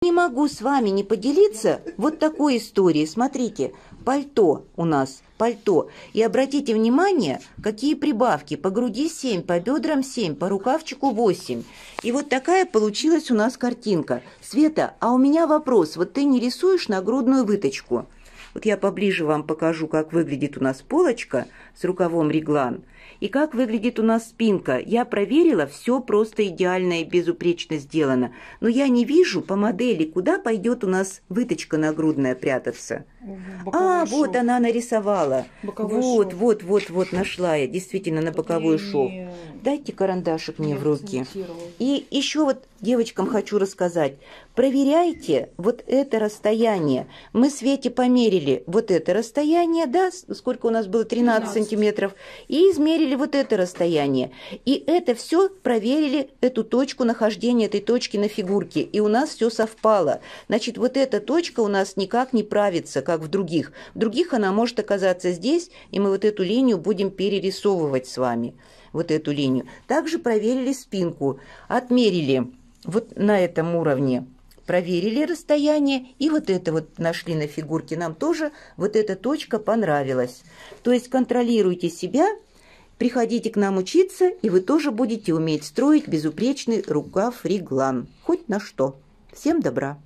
Не могу с вами не поделиться вот такой историей. Смотрите, пальто у нас, пальто. И обратите внимание, какие прибавки. По груди 7, по бедрам 7, по рукавчику 8. И вот такая получилась у нас картинка. Света, а у меня вопрос. Вот ты не рисуешь нагрудную выточку? Вот я поближе вам покажу, как выглядит у нас полочка с рукавом реглан и как выглядит у нас спинка. Я проверила, все просто идеально и безупречно сделано. Но я не вижу по модели, куда пойдет у нас выточка нагрудная прятаться. А, боковой а, шов. вот она нарисовала. Боковой вот, шов. вот, вот, вот, нашла я действительно на боковой Блин. шов. Дайте карандашик мне я в руки. И еще вот девочкам хочу рассказать. Проверяйте вот это расстояние. Мы Свете померили измерили вот это расстояние, да, сколько у нас было, 13, 13. сантиметров, и измерили вот это расстояние. И это все проверили, эту точку нахождения этой точки на фигурке, и у нас все совпало. Значит, вот эта точка у нас никак не правится, как в других. В других она может оказаться здесь, и мы вот эту линию будем перерисовывать с вами, вот эту линию. Также проверили спинку, отмерили вот на этом уровне проверили расстояние, и вот это вот нашли на фигурке, нам тоже вот эта точка понравилась. То есть контролируйте себя, приходите к нам учиться, и вы тоже будете уметь строить безупречный рукав реглан, хоть на что. Всем добра!